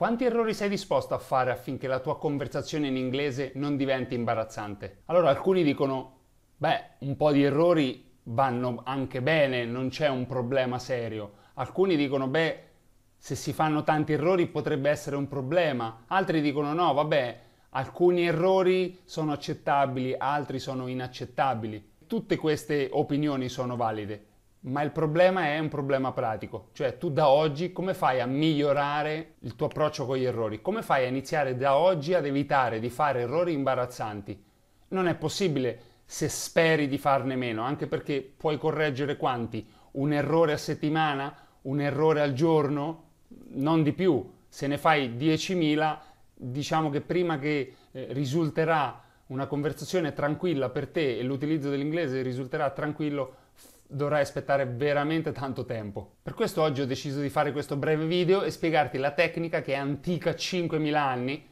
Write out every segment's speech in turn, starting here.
Quanti errori sei disposto a fare affinché la tua conversazione in inglese non diventi imbarazzante? Allora alcuni dicono, beh, un po' di errori vanno anche bene, non c'è un problema serio. Alcuni dicono, beh, se si fanno tanti errori potrebbe essere un problema. Altri dicono, no, vabbè, alcuni errori sono accettabili, altri sono inaccettabili. Tutte queste opinioni sono valide ma il problema è un problema pratico, cioè tu da oggi come fai a migliorare il tuo approccio con gli errori? Come fai a iniziare da oggi ad evitare di fare errori imbarazzanti? Non è possibile se speri di farne meno, anche perché puoi correggere quanti? Un errore a settimana, un errore al giorno, non di più. Se ne fai 10.000, diciamo che prima che eh, risulterà una conversazione tranquilla per te e l'utilizzo dell'inglese risulterà tranquillo, dovrai aspettare veramente tanto tempo. Per questo oggi ho deciso di fare questo breve video e spiegarti la tecnica che è antica 5.000 anni,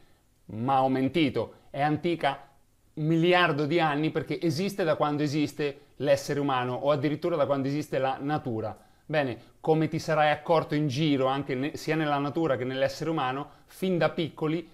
ma ho mentito, è antica un miliardo di anni perché esiste da quando esiste l'essere umano o addirittura da quando esiste la natura. Bene, come ti sarai accorto in giro, anche ne, sia nella natura che nell'essere umano, fin da piccoli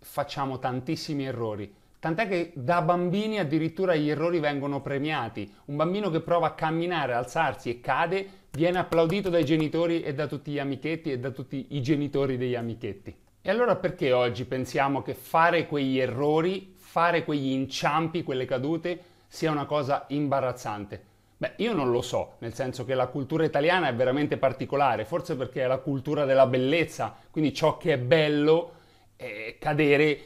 facciamo tantissimi errori Tant'è che da bambini addirittura gli errori vengono premiati. Un bambino che prova a camminare, alzarsi e cade, viene applaudito dai genitori e da tutti gli amichetti e da tutti i genitori degli amichetti. E allora perché oggi pensiamo che fare quegli errori, fare quegli inciampi, quelle cadute, sia una cosa imbarazzante? Beh, io non lo so, nel senso che la cultura italiana è veramente particolare, forse perché è la cultura della bellezza, quindi ciò che è bello, è cadere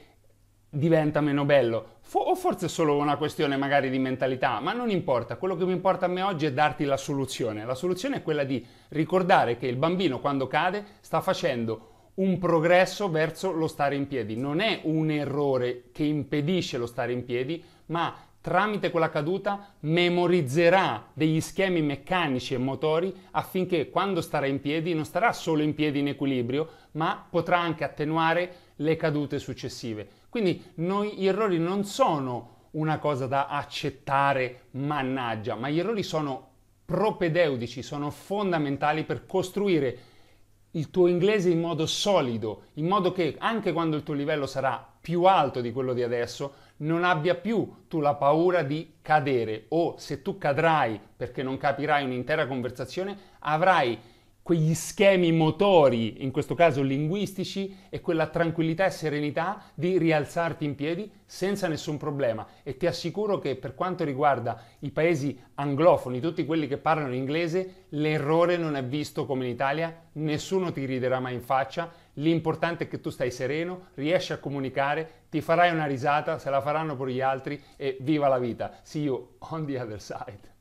diventa meno bello. For- o forse è solo una questione magari di mentalità, ma non importa. Quello che mi importa a me oggi è darti la soluzione. La soluzione è quella di ricordare che il bambino quando cade sta facendo un progresso verso lo stare in piedi. Non è un errore che impedisce lo stare in piedi, ma tramite quella caduta memorizzerà degli schemi meccanici e motori affinché quando starà in piedi non starà solo in piedi in equilibrio, ma potrà anche attenuare le cadute successive. Quindi noi, gli errori non sono una cosa da accettare, mannaggia, ma gli errori sono propedeutici, sono fondamentali per costruire il tuo inglese in modo solido, in modo che anche quando il tuo livello sarà più alto di quello di adesso, non abbia più tu la paura di cadere o se tu cadrai perché non capirai un'intera conversazione, avrai quegli schemi motori, in questo caso linguistici, e quella tranquillità e serenità di rialzarti in piedi senza nessun problema. E ti assicuro che per quanto riguarda i paesi anglofoni, tutti quelli che parlano inglese, l'errore non è visto come in Italia, nessuno ti riderà mai in faccia, l'importante è che tu stai sereno, riesci a comunicare, ti farai una risata, se la faranno pure gli altri e viva la vita. See you on the other side.